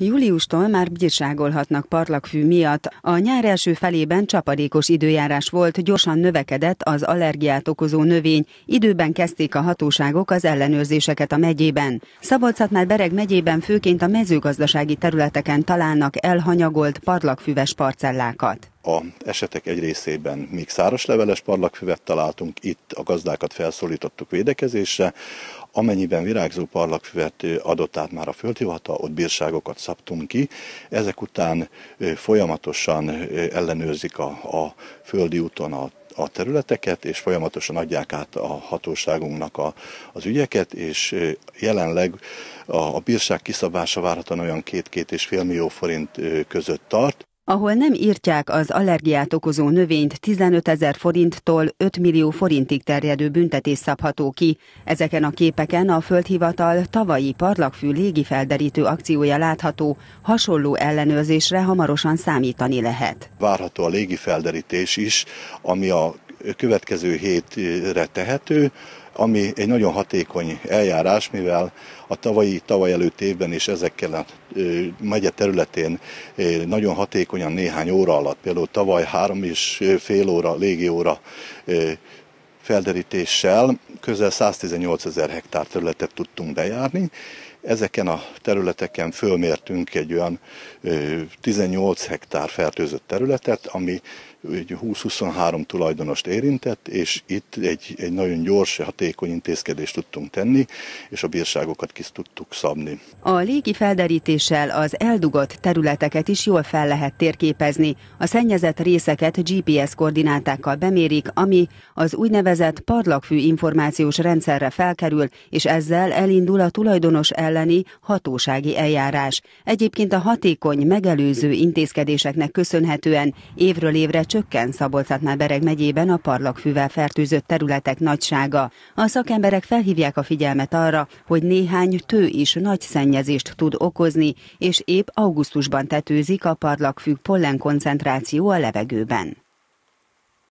Júliustól már bírságolhatnak parlakfű miatt. A nyár első felében csapadékos időjárás volt, gyorsan növekedett az allergiát okozó növény. Időben kezdték a hatóságok az ellenőrzéseket a megyében. szabolcs már Bereg megyében főként a mezőgazdasági területeken találnak elhanyagolt parlagfüves parcellákat a esetek egy részében még száros leveles parlagfüvet találtunk, itt a gazdákat felszólítottuk védekezésre, amennyiben virágzó parlagfüvet adott át már a földhivata, ott bírságokat szabtunk ki, ezek után folyamatosan ellenőrzik a, a földi úton a a területeket, és folyamatosan adják át a hatóságunknak a, az ügyeket, és jelenleg a, a bírság kiszabása várhatóan olyan két-két és fél millió forint között tart ahol nem írtják az allergiát okozó növényt 15 ezer forinttól 5 millió forintig terjedő büntetés szabható ki. Ezeken a képeken a földhivatal tavalyi parlagfű légifelderítő akciója látható, hasonló ellenőrzésre hamarosan számítani lehet. Várható a légifelderítés is, ami a következő hétre tehető, ami egy nagyon hatékony eljárás, mivel a tavalyi, tavaly előtt évben is ezekkel a megye területén nagyon hatékonyan néhány óra alatt, például tavaly három és fél óra, óra felderítéssel közel 118 ezer hektár területet tudtunk bejárni. Ezeken a területeken fölmértünk egy olyan 18 hektár fertőzött területet, ami 20-23 tulajdonost érintett, és itt egy, egy nagyon gyors, hatékony intézkedést tudtunk tenni, és a bírságokat ki tudtuk szabni. A légi felderítéssel az eldugott területeket is jól fel lehet térképezni. A szennyezett részeket GPS koordinátákkal bemérik, ami az úgynevezett parlagfű információs rendszerre felkerül, és ezzel elindul a tulajdonos elleni hatósági eljárás. Egyébként a hatékony megelőző intézkedéseknek köszönhetően évről évre csökken Szabolcsatnál Bereg megyében a parlagfűvel fertőzött területek nagysága. A szakemberek felhívják a figyelmet arra, hogy néhány tő is nagy szennyezést tud okozni, és épp augusztusban tetőzik a parlagfű pollen koncentráció a levegőben.